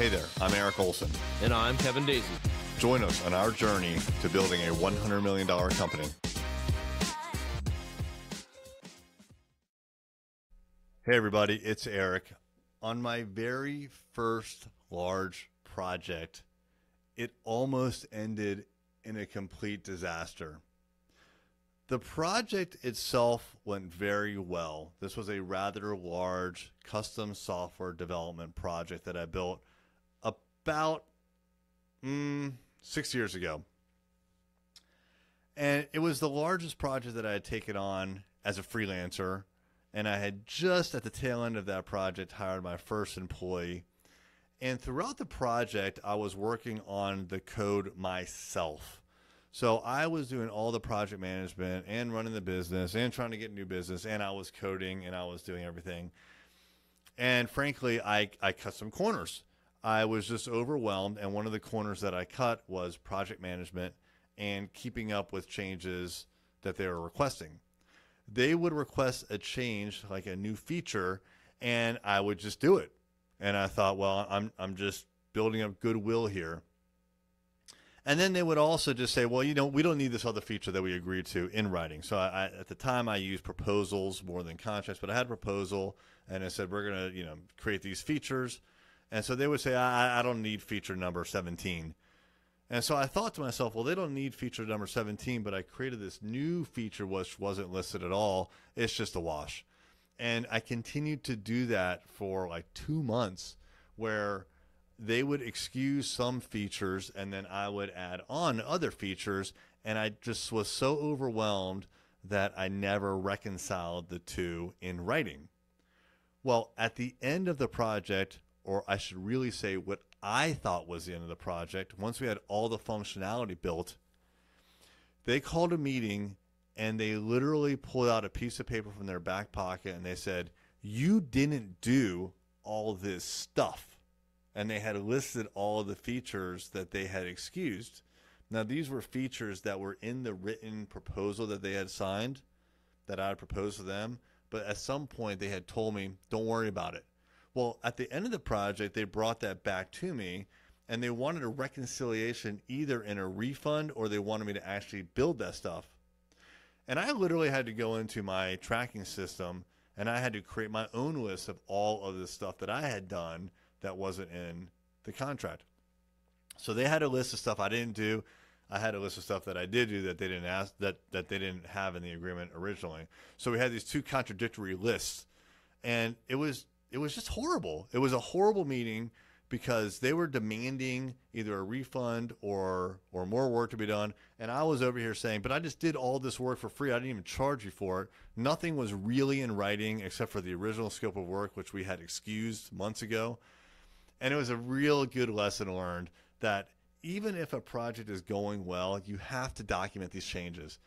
Hey there, I'm Eric Olson. And I'm Kevin Daisy. Join us on our journey to building a $100 million company. Hey, everybody, it's Eric. On my very first large project, it almost ended in a complete disaster. The project itself went very well. This was a rather large custom software development project that I built about mm, six years ago. And it was the largest project that I had taken on as a freelancer. And I had just at the tail end of that project hired my first employee. And throughout the project, I was working on the code myself. So I was doing all the project management and running the business and trying to get new business. And I was coding and I was doing everything. And frankly, I, I cut some corners I was just overwhelmed. And one of the corners that I cut was project management and keeping up with changes that they were requesting. They would request a change, like a new feature, and I would just do it. And I thought, well, I'm, I'm just building up goodwill here. And then they would also just say, well, you know, we don't need this other feature that we agreed to in writing. So I, I, at the time, I used proposals more than contracts, but I had a proposal and I said, we're going to, you know, create these features and so they would say, I, I don't need feature number 17. And so I thought to myself, well, they don't need feature number 17, but I created this new feature which wasn't listed at all. It's just a wash. And I continued to do that for like two months where they would excuse some features and then I would add on other features. And I just was so overwhelmed that I never reconciled the two in writing. Well, at the end of the project, or I should really say what I thought was the end of the project, once we had all the functionality built, they called a meeting and they literally pulled out a piece of paper from their back pocket and they said, You didn't do all this stuff. And they had listed all the features that they had excused. Now, these were features that were in the written proposal that they had signed that I had proposed to them. But at some point, they had told me, Don't worry about it well, at the end of the project, they brought that back to me and they wanted a reconciliation either in a refund or they wanted me to actually build that stuff. And I literally had to go into my tracking system and I had to create my own list of all of the stuff that I had done that wasn't in the contract. So they had a list of stuff I didn't do. I had a list of stuff that I did do that they didn't ask that that they didn't have in the agreement originally. So we had these two contradictory lists, and it was it was just horrible. It was a horrible meeting because they were demanding either a refund or or more work to be done and I was over here saying but I just did all this work for free I didn't even charge you for it nothing was really in writing except for the original scope of work which we had excused months ago and it was a real good lesson learned that even if a project is going well you have to document these changes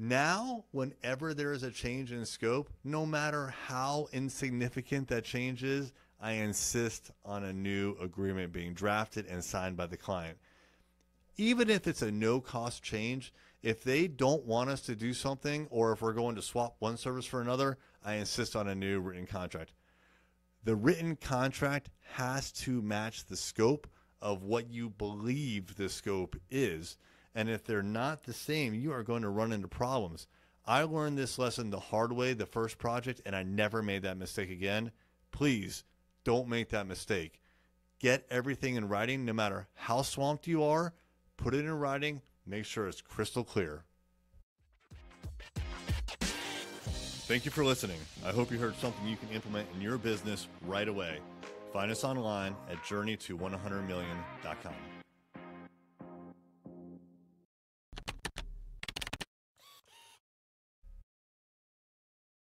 now, whenever there is a change in scope, no matter how insignificant that change is, I insist on a new agreement being drafted and signed by the client. Even if it's a no cost change, if they don't want us to do something or if we're going to swap one service for another, I insist on a new written contract. The written contract has to match the scope of what you believe the scope is. And if they're not the same, you are going to run into problems. I learned this lesson the hard way, the first project, and I never made that mistake again. Please don't make that mistake. Get everything in writing, no matter how swamped you are, put it in writing, make sure it's crystal clear. Thank you for listening. I hope you heard something you can implement in your business right away. Find us online at journeyto to 100million.com.